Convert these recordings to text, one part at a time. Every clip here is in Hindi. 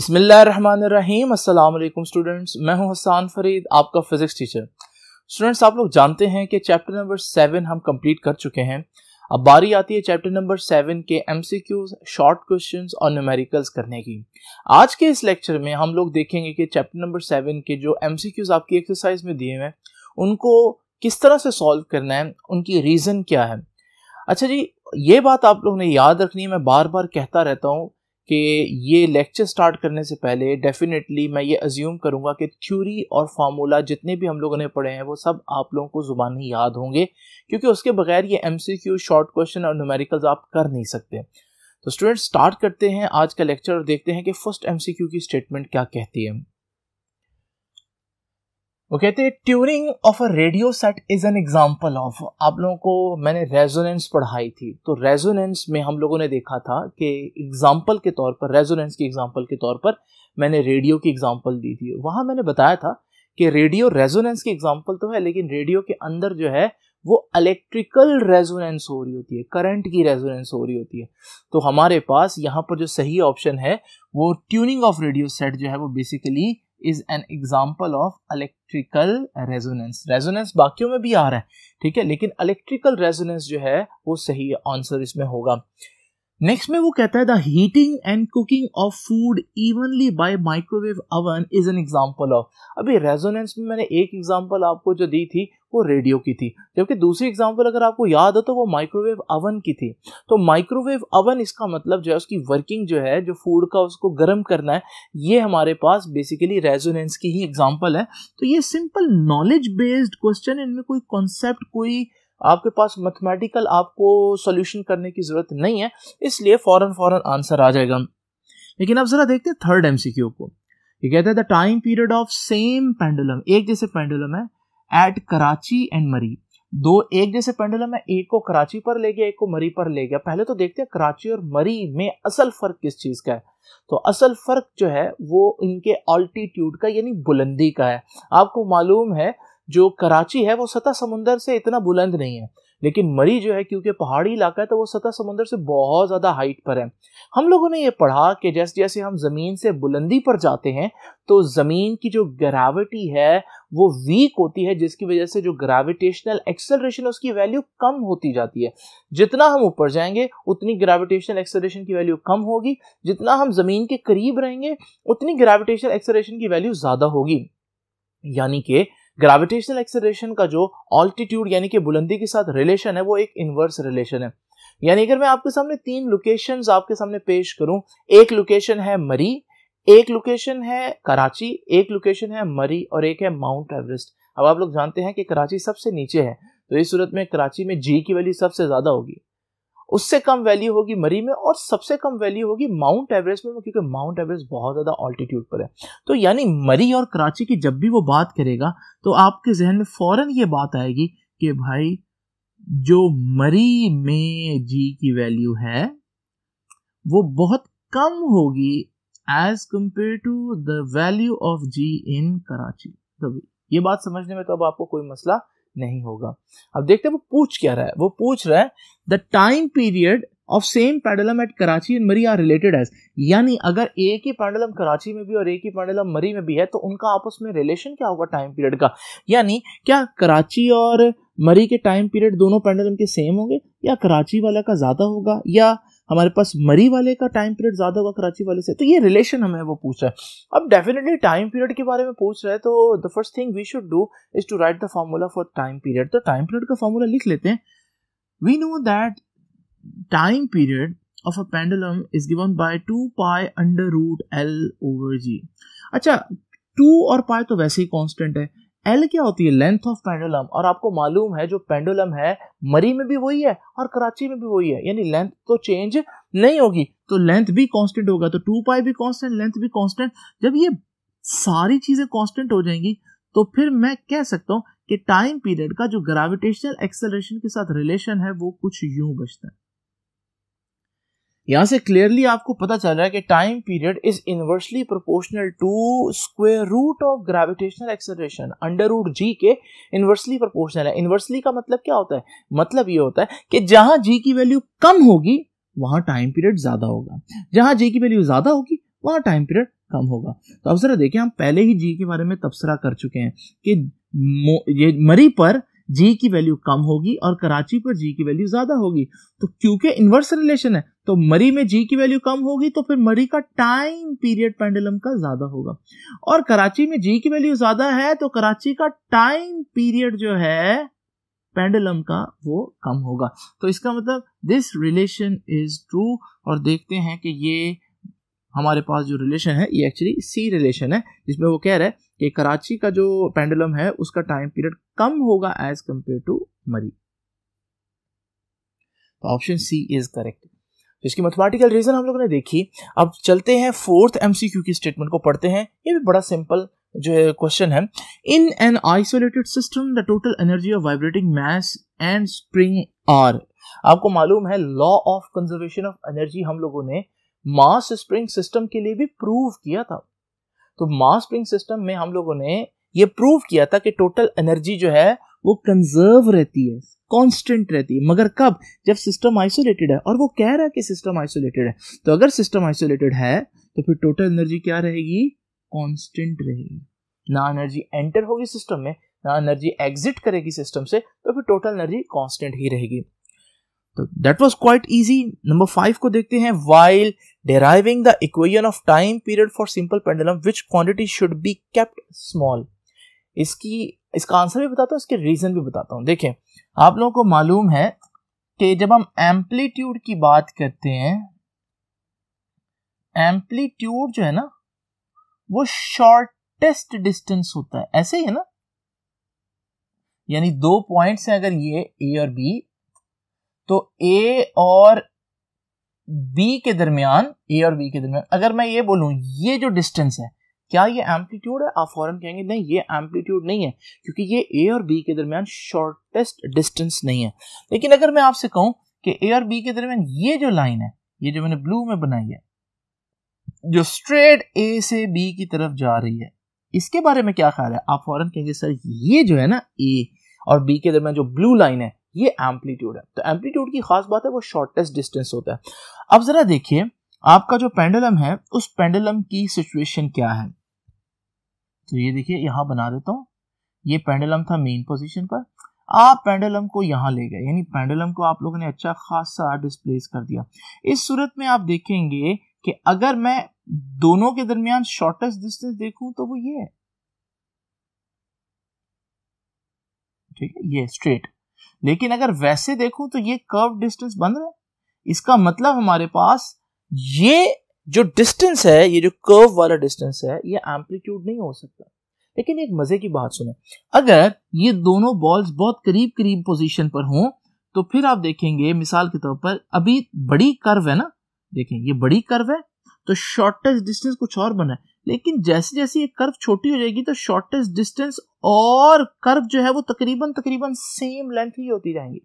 अस्सलाम वालेकुम स्टूडेंट्स मैं हूं हसान फरीद आपका फिज़िक्स टीचर स्टूडेंट्स आप लोग जानते हैं कि चैप्टर नंबर सेवन हम कंप्लीट कर चुके हैं अब बारी आती है चैप्टर नंबर सेवन के एम शॉर्ट क्वेश्चन और न्यूमेरिकल्स करने की आज के इस लेक्चर में हम लोग देखेंगे कि चैप्टर नंबर सेवन के जो एम आपकी एक्सरसाइज में दिए हुए हैं उनको किस तरह से सॉल्व करना है उनकी रीज़न क्या है अच्छा जी ये बात आप लोग ने याद रखनी है मैं बार बार कहता रहता हूँ कि ये लेक्चर स्टार्ट करने से पहले डेफिनेटली मैं ये अज्यूम करूँगा कि थ्योरी और फार्मूला जितने भी हम लोगों ने पढ़े हैं वो सब आप लोगों को ज़ुबानी याद होंगे क्योंकि उसके बगैर ये एम शॉर्ट क्वेश्चन और न्यूमेरिकल्स आप कर नहीं सकते तो स्टूडेंट्स स्टार्ट करते हैं आज का लेक्चर और देखते हैं कि फर्स्ट एम की स्टेटमेंट क्या कहती है वो कहते हैं tuning of a radio set is an example of आप लोगों को मैंने रेजोनेंस पढ़ाई थी तो रेजोनेंस में हम लोगों ने देखा था कि एग्जाम्पल के तौर पर रेजोनेंस की एग्जाम्पल के तौर पर मैंने रेडियो की एग्जाम्पल दी थी वहां मैंने बताया था कि रेडियो रेजोनेंस की एग्जाम्पल तो है लेकिन रेडियो के अंदर जो है वो इलेक्ट्रिकल रेजोनेंस हो रही होती है करंट की रेजोनेंस हो रही होती है तो हमारे पास यहाँ पर जो सही ऑप्शन है वो ट्यूनिंग ऑफ रेडियो सेट जो है वो basically is an example of electrical resonance resonance बाकियों में भी आ रहा है ठीक है लेकिन इलेक्ट्रिकल रेजोनेंस जो है वो सही आंसर इसमें होगा नेक्स्ट में वो कहता है the heating and cooking of food evenly by microwave oven is an example of अभी रेजोनेंस में मैंने एक एग्जांपल आपको जो दी थी वो रेडियो की थी जबकि दूसरी एग्जाम्पल अगर आपको याद हो तो वो माइक्रोवेव अवन की थी तो माइक्रोवेव अवन इसका मतलब जो है उसकी वर्किंग जो है जो फूड का उसको गर्म करना है ये हमारे पास बेसिकली रेजोनेंस की ही एग्जाम्पल है तो ये सिंपल नॉलेज बेस्ड क्वेश्चन इनमें कोई कॉन्सेप्ट कोई आपके पास मैथमेटिकल आपको सोल्यूशन करने की ज़रूरत नहीं है इसलिए फ़ौरन फ़ौरन आंसर आ जाएगा लेकिन अब ज़रा देखते हैं थर्ड एम को ये कहते हैं the time period of same pendulum एक जैसे पेंडुलम है एट कराची एंड मरी दो एक जैसे पेंडुलम है एक को कराची पर ले गया एक को मरी पर ले गया पहले तो देखते हैं कराची और मरी में असल फ़र्क किस चीज़ का है तो असल फ़र्क जो है वो इनके ऑल्टीट्यूड का यानी बुलंदी का है आपको मालूम है जो कराची है वो सतह समुंदर से इतना बुलंद नहीं है लेकिन मरी जो है क्योंकि पहाड़ी इलाका है तो वो सतह समुंदर से बहुत ज़्यादा हाइट पर है हम लोगों ने ये पढ़ा कि जैसे जैसे हम ज़मीन से बुलंदी पर जाते हैं तो ज़मीन की जो ग्रेविटी है वो वीक होती है जिसकी वजह से जो ग्रेविटेशनल एक्सेलरेशन उसकी वैल्यू कम होती जाती है जितना हम ऊपर जाएंगे उतनी ग्रेविटेशनल एक्सेलरेशन की वैल्यू कम होगी जितना हम ज़मीन के करीब रहेंगे उतनी ग्रेविटेशनल एक्सेलरेशन की वैल्यू ज़्यादा होगी यानी कि ग्रेविटेशनल एक्सेलरेशन का जो ऑल्टीट्यूड यानी कि बुलंदी के साथ रिलेशन है वो एक इनवर्स रिलेशन है यानी अगर मैं आपके सामने तीन लोकेशन आपके सामने पेश करूं एक लोकेशन है मरी एक लोकेशन है कराची एक लोकेशन है मरी और एक है माउंट एवरेस्ट अब आप लोग जानते हैं कि कराची सबसे नीचे है तो इस सूरत में कराची में जी की वैल्यू सबसे ज़्यादा होगी उससे कम वैल्यू होगी मरी में और सबसे कम वैल्यू होगी माउंट एवरेस्ट में क्योंकि माउंट एवरेस्ट बहुत ज़्यादा ऑल्टीट्यूड पर है तो यानी मरी और कराची की जब भी वो बात करेगा तो आपके जहन में फ़ौरन ये बात आएगी कि भाई जो मरी में जी की वैल्यू है वो बहुत कम होगी as compared to the value of g in Karachi तो ये बात समझने में तो अब आपको कोई मसला नहीं होगा अब देखते हैं वो पूछ क्या रहा है वो पूछ रहा है the time period of same pendulum at Karachi and Murree are related as यानी अगर एक ही पैंडलम कराची में भी और एक ही पैंडलम मरी में भी है तो उनका आपस में रिलेशन क्या होगा टाइम पीरियड का यानी क्या कराची और मरी के टाइम पीरियड दोनों पैंडलम के सेम होंगे या कराची वाला का ज़्यादा होगा या हमारे पास मरी वाले का टाइम पीरियड ज़्यादा होगा कराची वाले से तो ये रिलेशन हमें वो पूछ रहा है अब डेफिनेटली टाइम पीरियड के बारे में पूछ रहा है तो the first thing we should do is to write the formula for time period तो टाइम पीरियड का फॉर्मूला लिख लेते हैं we know that time period of a pendulum is given by two pi under root L over g अच्छा टू और पाई तो वैसे ही कॉन्स्टेंट है एल क्या होती है लेंथ ऑफ पेंडुलम और आपको मालूम है जो पेंडुलम है मरी में भी वही है और कराची में भी वही है यानी लेंथ तो चेंज नहीं होगी तो लेंथ भी कांस्टेंट होगा तो टू पाई भी कांस्टेंट लेंथ भी कांस्टेंट जब ये सारी चीजें कांस्टेंट हो जाएंगी तो फिर मैं कह सकता हूं कि टाइम पीरियड का जो ग्रेविटेशनल एक्सेलरेशन के साथ रिलेशन है वो कुछ यूं बचता है यहां से क्लियरली आपको पता चल रहा है कि time period is inversely proportional to square root of gravitational acceleration under root g के इनवर्सली प्रोपोर्शनल है इनवर्सली का मतलब क्या होता है मतलब ये होता है कि जहां जी की वैल्यू कम होगी वहां टाइम पीरियड ज्यादा होगा जहां जी की वैल्यू ज्यादा होगी वहां टाइम पीरियड कम होगा तो अब जरा देखिए हम पहले ही जी के बारे में तबसरा कर चुके हैं कि ये मरी पर जी की वैल्यू कम होगी और कराची पर जी की वैल्यू ज्यादा होगी तो क्योंकि इन्वर्स रिलेशन है तो मरी में जी की वैल्यू कम होगी तो फिर मरी का टाइम पीरियड पेंडुलम का ज्यादा होगा और कराची में जी की वैल्यू ज्यादा है तो कराची का टाइम पीरियड जो है पेंडुलम का वो कम होगा तो इसका मतलब दिस रिलेशन इज ट्रू और देखते हैं कि ये हमारे पास जो रिलेशन है ये एक्चुअली सी रिलेशन है जिसमें वो कह रहा है कि कराची का जो पेंडुलम है उसका टाइम पीरियड कम होगा as compared to Murree option C is correct तो इसकी मैथमेटिकल रीज़न हम लोगों ने देखी अब चलते हैं फोर्थ एमसीक्यू की स्टेटमेंट को पढ़ते हैं ये भी बड़ा सिंपल जो है क्वेश्चन है in an isolated system the total energy of vibrating mass and spring are आपको मालूम है law of conservation of energy हम लोगों ने मास स्प्रिंग सिस्टम के लिए भी प्रूव किया था तो मास स्प्रिंग सिस्टम में हम लोगों ने ये प्रूव किया था कि टोटल एनर्जी जो है वो कंजर्व रहती है कांस्टेंट रहती है मगर कब जब सिस्टम आइसोलेटेड है और वो कह रहा है कि सिस्टम आइसोलेटेड है तो अगर सिस्टम आइसोलेटेड है तो फिर टोटल एनर्जी क्या रहेगी कॉन्स्टेंट रहेगी ना एनर्जी एंटर होगी सिस्टम में ना एनर्जी एग्जिट करेगी सिस्टम से तो फिर टोटल एनर्जी कॉन्स्टेंट ही रहेगी तो that was quite easy number five को देखते हैं while deriving the equation of time period for simple pendulum which quantity should be kept small इसकी इसका आंसर भी बताता हूँ इसके रीज़न भी बताता हूँ देखें आप लोगों को मालूम है कि जब हम एम्पलीट्यूड की बात करते हैं एम्पलीट्यूड जो है ना वो शॉर्टेस्ट डिस्टेंस होता है ऐसे ही है ना यानी दो पॉइंट्स हैं अगर ये ए और बी तो ए और बी के दरमियान ए और बी के दरमियान अगर मैं ये बोलूं ये जो डिस्टेंस है क्या ये एम्पलीट्यूड है आप फौरन कहेंगे नहीं ये एम्पलीट्यूड नहीं है क्योंकि ये ए और बी के दरमियान शॉर्टेस्ट डिस्टेंस नहीं है लेकिन अगर मैं आपसे कहूं कि ए और बी के दरमियान ये जो लाइन है ये जो मैंने ब्लू में बनाई है जो स्ट्रेट ए से बी की तरफ जा रही है इसके बारे में क्या ख्याल है आप फौरन कहेंगे सर ये जो है ना ए और बी के दरमियान जो ब्लू लाइन है ये एम्पलीट्यूड है तो एम्पलीट्यूड की खास बात है वो शॉर्टेस्ट डिस्टेंस होता है अब जरा देखिए आपका जो पेंडुलम है उस पेंडुलम की सिचुएशन क्या है तो ये देखिए यहाँ बना देता हूँ ये पेंडुलम था मेन पोजीशन पर आप पेंडुलम को यहाँ ले गए यानी पेंडुलम को आप लोगों ने अच्छा खासा डिस्प्लेस कर दिया इस सूरत में आप देखेंगे कि अगर मैं दोनों के दरमियान शॉर्टेस्ट डिस्टेंस देखूं तो वो ये है ठीक है ये स्ट्रेट लेकिन अगर वैसे देखूं तो ये कर्व डिस्टेंस बन रहा है इसका मतलब हमारे पास ये जो डिस्टेंस है ये जो कर्व वाला डिस्टेंस है ये एम्पलीट्यूड नहीं हो सकता लेकिन एक मजे की बात सुने अगर ये दोनों बॉल्स बहुत करीब करीब पोजीशन पर हों तो फिर आप देखेंगे मिसाल के तौर पर अभी बड़ी कर्व है ना देखें ये बड़ी कर्व है तो शॉर्टेस्ट डिस्टेंस कुछ और बना है लेकिन जैसे जैसे ये कर्व छोटी हो जाएगी तो शॉर्टेस्ट डिस्टेंस और कर्व जो है वो तकरीबन तकरीबन सेम लेंथ ही होती जाएंगी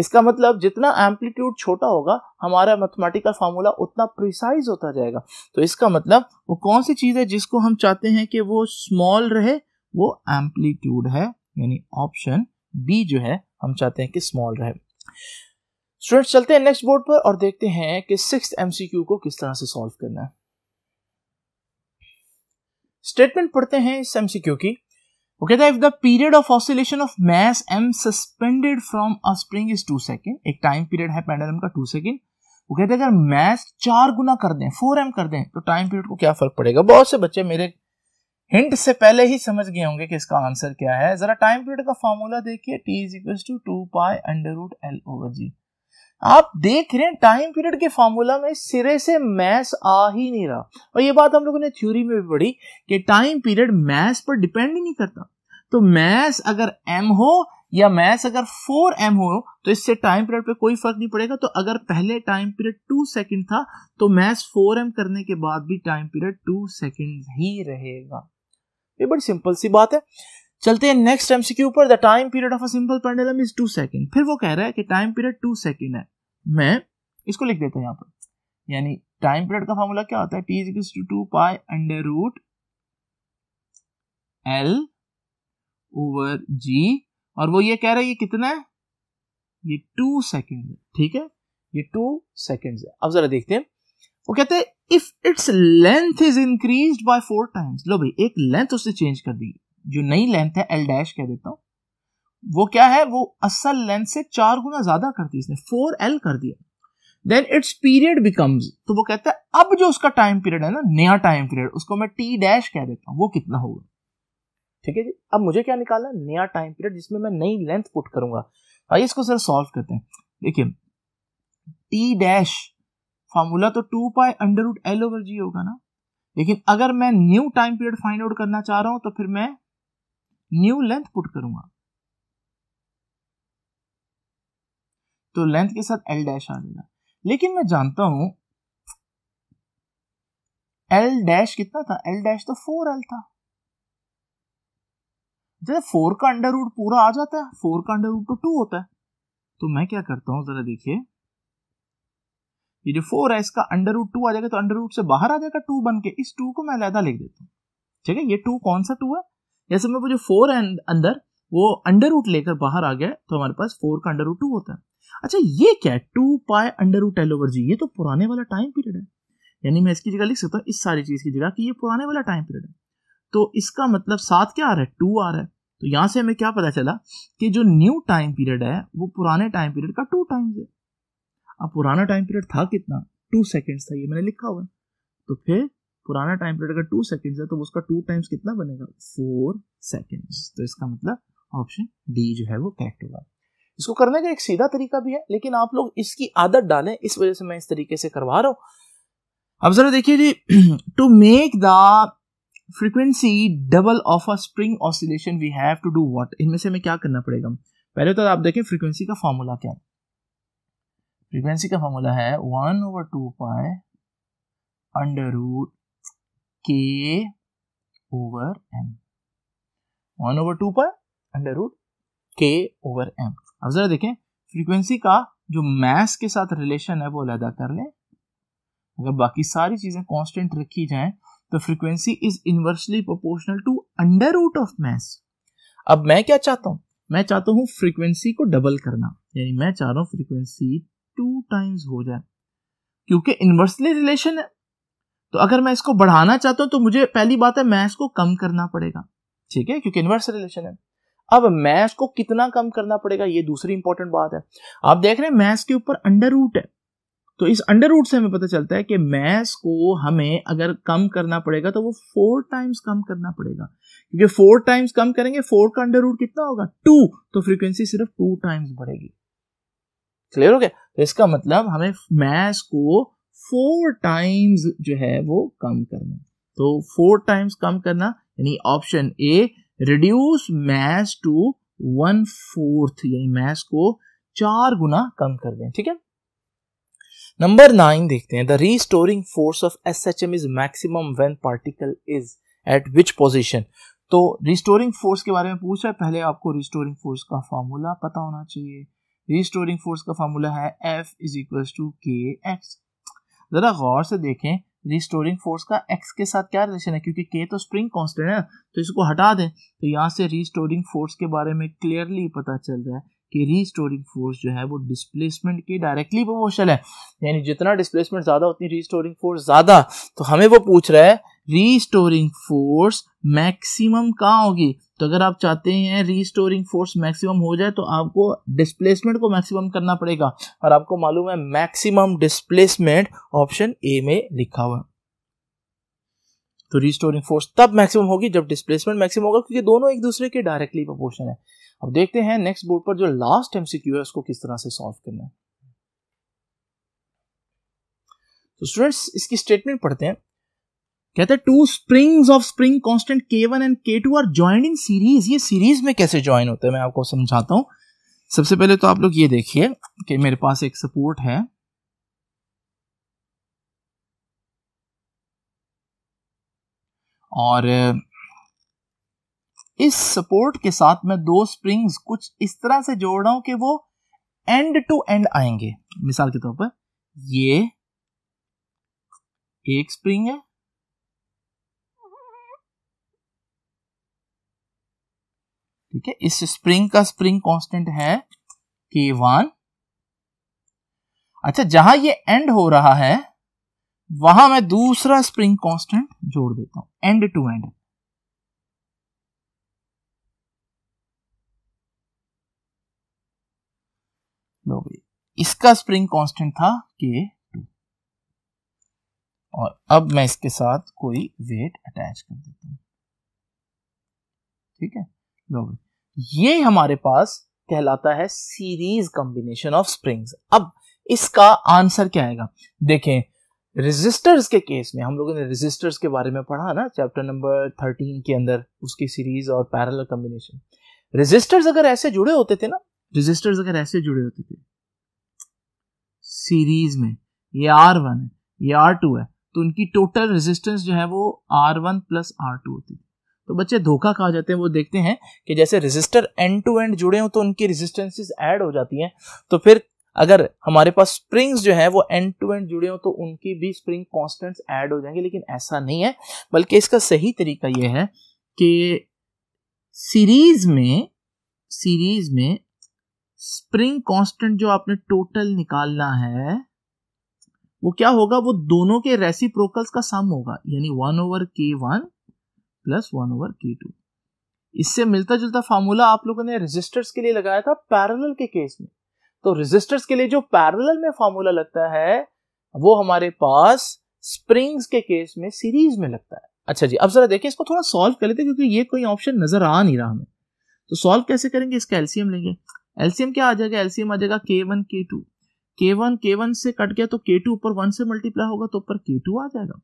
इसका मतलब जितना एम्पलीट्यूड छोटा होगा हमारा मैथमेटिकल फार्मूला उतना प्रिसाइज होता जाएगा तो इसका मतलब वो कौन सी चीज़ है जिसको हम चाहते हैं कि वो स्मॉल रहे वो एम्पलीट्यूड है यानी ऑप्शन बी जो है हम चाहते हैं कि स्मॉल रहे स्टूडेंट्स चलते हैं नेक्स्ट बोर्ड पर और देखते हैं कि सिक्स एमसीक्यू को किस तरह से सॉल्व करना है स्टेटमेंट पढ़ते हैं इस एमसीक्यू की okay then if the period of oscillation of mass m suspended from a spring is 2 second ek time period hai pendulum ka 2 second वो कहते हैं अगर मैथ चार गुना कर दें फोर एम कर दें तो टाइम पीरियड को क्या फर्क पड़ेगा बहुत से बच्चे मेरे हिंट से पहले ही समझ गए होंगे कि इसका आंसर क्या है जरा टाइम पीरियड का फॉर्मूला देखिए T is equal to two pi under root L over g आप देख रहे हैं टाइम पीरियड के फॉर्मूला में सिरे से मैस आ ही नहीं रहा और ये बात हम लोगों ने थ्योरी में भी पढ़ी कि टाइम पीरियड मैस पर डिपेंड ही नहीं करता तो मैस अगर एम हो या मैस अगर फोर एम हो तो इससे टाइम पीरियड पे कोई फर्क नहीं पड़ेगा तो अगर पहले टाइम पीरियड टू सेकेंड था तो मैस फोर एम करने के बाद भी टाइम पीरियड टू सेकेंड ही रहेगा ये बड़ी सिंपल सी बात है चलते हैं नेक्स्ट के ऊपर the time period of a simple pendulum is two second फिर वो कह रहा है कि टाइम पीरियड टू सेकेंड है मैं इसको लिख देता हूँ यहाँ पर यानी टाइम पीरियड का फॉर्मूला क्या होता है T is two two pi under root L over g और वो ये कह रहा है ये कितना है ये टू सेकेंड है ठीक है ये टू सेकेंड है अब जरा देखते हैं वो कहते हैं if its length is increase by four times लो भाई एक लेंथ उसने चेंज कर दी जो नई लेंथ है एल डैश कह देता हूं वो क्या है वो असल लेंथ से चार गुना ज्यादा कर दी इसने फोर एल कर दिया देन इट्स पीरियड बिकम्स तो वो कहता है अब जो उसका टाइम पीरियड है ना नया टाइम पीरियड उसको मैं टी डैश कह देता हूँ वो कितना होगा ठीक है जी अब मुझे क्या निकालना नया टाइम पीरियड जिसमें मैं नई लेंथ पुट करूंगा आइए इसको सर सॉल्व करते हैं देखिए टी डैश फार्मूला तो two pi under root L over g होगा ना लेकिन अगर मैं new time period find out करना चाह रहा हूं तो फिर मैं न्यू लेंथ पुट करूंगा तो लेंथ के साथ एल डैश आ जाएगा लेकिन मैं जानता हूं एल डैश कितना था एल डैश तो फोर एल था जैसे फोर का अंडर रूट पूरा आ जाता है फोर का अंडर रूट तो टू होता है तो मैं क्या करता हूं जरा देखिए ये जो फोर है इसका अंडर रूट टू आ जाएगा तो अंडर रूट से बाहर आ जाएगा टू बन के इस टू को मैं अलहदा लिख देता हूं ठीक है ये टू कौन सा टू है जैसे में वो जो फोर है अंदर वो अंडर रूट लेकर बाहर आ गया तो हमारे पास फोर का अंडर रूट टू होता है अच्छा ये क्या है two pi under root L over g ये तो पुराने वाला टाइम पीरियड है यानी मैं इसकी जगह लिख सकता हूँ इस सारी चीज़ की जगह कि ये पुराने वाला टाइम पीरियड है तो इसका मतलब सात क्या आ रहा है टू आ रहा है तो यहां से हमें क्या पता चला कि जो न्यू टाइम पीरियड है वो पुराने टाइम पीरियड का टू टाइम्स है अब पुराना टाइम पीरियड था कितना टू सेकेंड्स था ये मैंने लिखा हुआ है तो फिर पुराना टाइम पीरियड अगर टू सेकेंड्स है तो उसका टू टाइम्स कितना बनेगा फोर सेकेंड्स तो इसका मतलब ऑप्शन डी जो है वो करेक्ट होगा इसको करने का एक सीधा तरीका भी है लेकिन आप लोग इसकी आदत डालें इस वजह से मैं इस तरीके से करवा रहा हूं अब जरा देखिए जी to make the frequency double of a spring oscillation we have to do what इनमें से हमें क्या करना पड़ेगा पहले तो आप देखें फ्रीक्वेंसी का फॉर्मूला क्या है फ्रीक्वेंसी का फॉर्मूला है one over two pi under root k over m one over two pi under root k over m अब जरा देखें फ्रीक्वेंसी का जो मैस के साथ रिलेशन है वो अलहदा कर लें अगर बाकी सारी चीजें कांस्टेंट रखी जाएं तो frequency is inversely proportional to under root of mass अब मैं क्या चाहता हूं मैं चाहता हूं फ्रीक्वेंसी को डबल करना यानी मैं चाह रहा हूं फ्रीक्वेंसी टू टाइम्स हो जाए क्योंकि इनवर्सली रिलेशन है तो अगर मैं इसको बढ़ाना चाहता हूं तो मुझे पहली बात है मैथ्स को कम करना पड़ेगा ठीक है क्योंकि इनवर्स रिलेशन है अब मैथ्स को कितना कम करना पड़ेगा ये दूसरी इंपॉर्टेंट बात है आप देख रहे हैं मैथ के ऊपर अंडर रूट है तो इस अंडर रूट से हमें पता चलता है कि मैथ को हमें अगर कम करना पड़ेगा तो वो फोर टाइम्स कम करना पड़ेगा क्योंकि फोर टाइम्स कम करेंगे फोर का अंडर रूट कितना होगा टू तो फ्रीक्वेंसी सिर्फ टू टाइम्स बढ़ेगी क्लियर हो गया तो इसका मतलब हमें मैथ को फोर टाइम्स जो है वो कम करना तो फोर टाइम्स कम करना यानी option A reduce mass to one fourth यानी मैस को चार गुना कम कर दें ठीक है नंबर नाइन देखते हैं the restoring force of S H M is maximum when particle is at which position तो रिस्टोरिंग फोर्स के बारे में पूछ है पहले आपको रिस्टोरिंग फोर्स का फॉर्मूला पता होना चाहिए रिस्टोरिंग फोर्स का फॉर्मूला है F is equal to k x जरा गौर से देखें रिस्टोरिंग फोर्स का एक्स के साथ क्या रिलेशन है क्योंकि के तो स्प्रिंग कॉन्स्टेंट है तो इसको हटा दें तो यहाँ से रिस्टोरिंग फोर्स के बारे में क्लियरली पता चल रहा है कि रिस्टोरिंग फोर्स जो है वो डिस्प्लेसमेंट के डायरेक्टली प्रोपोर्शनल है यानी जितना डिस्प्लेसमेंट ज़्यादा उतनी रिस्टोरिंग फोर्स ज़्यादा तो हमें वो पूछ रहा है रीस्टोरिंग फोर्स मैक्सिमम कहाँ होगी तो अगर आप चाहते हैं रीस्टोरिंग फोर्स मैक्सिमम हो जाए तो आपको डिस्प्लेसमेंट को मैक्सिमम करना पड़ेगा और आपको मालूम है मैक्सिमम डिस्प्लेसमेंट ऑप्शन ए में लिखा हुआ तो रीस्टोरिंग फोर्स तब मैक्सिमम होगी जब डिस्प्लेसमेंट मैक्सिमम होगा क्योंकि दोनों एक दूसरे के डायरेक्टली प्रोपोर्शन है अब देखते हैं नेक्स्ट बोर्ड पर जो लास्ट एमसीक्यू है उसको किस तरह से सॉल्व करना है तो स्टूडेंट्स इसकी स्टेटमेंट पढ़ते हैं कहते हैं two springs of spring constant k one and k two are joint in series ये सीरीज में कैसे ज्वाइन होते हैं मैं आपको समझाता हूँ सबसे पहले तो आप लोग ये देखिए कि मेरे पास एक सपोर्ट है और इस सपोर्ट के साथ मैं दो स्प्रिंग्स कुछ इस तरह से जोड़ रहा हूं कि वो एंड टू एंड आएंगे मिसाल के तौर पर ये एक स्प्रिंग है ठीक है इस स्प्रिंग का स्प्रिंग कांस्टेंट है के वन अच्छा जहां ये एंड हो रहा है वहां मैं दूसरा स्प्रिंग कांस्टेंट जोड़ देता हूं एंड टू एंड लो इसका स्प्रिंग कांस्टेंट था के टू और अब मैं इसके साथ कोई वेट अटैच कर देता हूं ठीक है मोमेंट ये हमारे पास कहलाता है सीरीज कॉम्बिनेशन ऑफ स्प्रिंग्स अब इसका आंसर क्या आएगा देखें रेजिस्टर्स के केस में हम लोगों ने रेजिस्टर्स के बारे में पढ़ा ना चैप्टर नंबर थर्टीन के अंदर उसकी सीरीज और पैरल कॉम्बिनेशन रेजिस्टर्स अगर ऐसे जुड़े होते थे ना रेजिस्टर्स अगर ऐसे जुड़े होते थे सीरीज में ये आर वन है ये आर टू है तो उनकी टोटल रेजिस्टेंस जो है वो R one plus R two होती थी तो बच्चे धोखा खा जाते हैं वो देखते हैं कि जैसे रजिस्टर एंड टू एंड जुड़े हों तो उनकी रजिस्टेंसेज ऐड हो जाती हैं तो फिर अगर हमारे पास स्प्रिंग्स जो है वो एंड टू एंड जुड़े हों तो उनकी भी स्प्रिंग कॉन्स्टेंट्स ऐड हो जाएंगे लेकिन ऐसा नहीं है बल्कि इसका सही तरीका ये है कि सीरीज में सीरीज में स्प्रिंग कांस्टेंट जो आपने टोटल निकालना है वो क्या होगा वो दोनों के रेसिप्रोकल्स का सम होगा यानी one over k one plus one over k two इससे मिलता जुलता फार्मूला आप लोगों ने रेजिस्टर्स के लिए लगाया था पैरेलल के केस में तो रेजिस्टर्स के लिए जो पैरेलल में फार्मूला लगता है वो हमारे पास स्प्रिंग्स के केस में सीरीज में लगता है अच्छा जी अब जरा देखिए इसको थोड़ा सॉल्व कर लेते क्योंकि ये कोई ऑप्शन नजर आ नहीं रहा हमें तो सॉल्व कैसे करेंगे इसका एलसीएम लेंगे एलसीएम क्या आ जाएगा एलसीएम आ जाएगा के वन के टू के वन के वन से कट गया तो के टू ऊपर वन से मल्टीप्लाई होगा तो ऊपर के टू आ जाएगा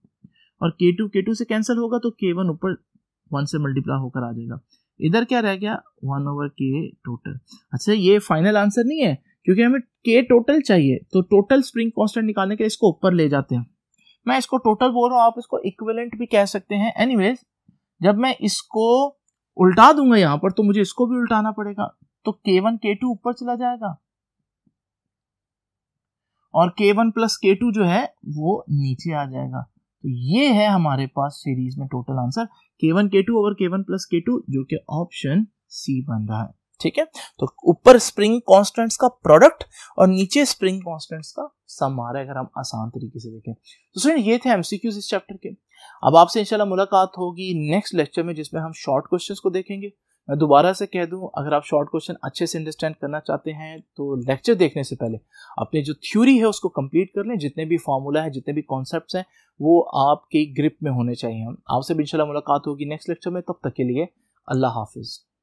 और के टू के टू से कैंसिल होगा तो के वन ऊपर वन से मल्टीप्लाई होकर आ जाएगा इधर क्या रह गया वन ओवर के टोटल अच्छा ये फाइनल आंसर नहीं है क्योंकि हमें के टोटल चाहिए तो टोटल स्प्रिंग कॉन्स्टेंट निकालने के लिए इसको ऊपर ले जाते हैं मैं इसको टोटल बोल रहा हूँ आप इसको इक्विवेलेंट भी कह सकते हैं वेज जब मैं इसको उल्टा दूंगा यहाँ पर तो मुझे इसको भी उल्टाना पड़ेगा तो के वन के टू ऊपर चला जाएगा और के वन प्लस के टू जो है वो नीचे आ जाएगा तो ये है हमारे पास सीरीज में total answer k one k two और के वन प्लस के टू जो कि ऑप्शन सी बन रहा है ठीक है तो ऊपर स्प्रिंग कांस्टेंट्स का प्रोडक्ट और नीचे स्प्रिंग कांस्टेंट्स का सम आ रहा है अगर हम आसान तरीके से देखें तो स्टूडेंट ये थे एमसीक्यूज इस चैप्टर के अब आपसे इंशाल्लाह मुलाकात होगी नेक्स्ट लेक्चर में जिसमें हम शॉर्ट क्वेश्चंस को देखेंगे मैं दोबारा से कह दूं अगर आप शॉर्ट क्वेश्चन अच्छे से अंडरस्टैंड करना चाहते हैं तो लेक्चर देखने से पहले अपनी जो थ्योरी है उसको कंप्लीट कर लें जितने भी फॉर्मूला है जितने भी कॉन्सेप्ट हैं वो आपके ग्रिप में होने चाहिए आपसे भी इंशाल्लाह मुलाकात होगी नेक्स्ट लेक्चर में तब तक के लिए अल्लाह हाफिज़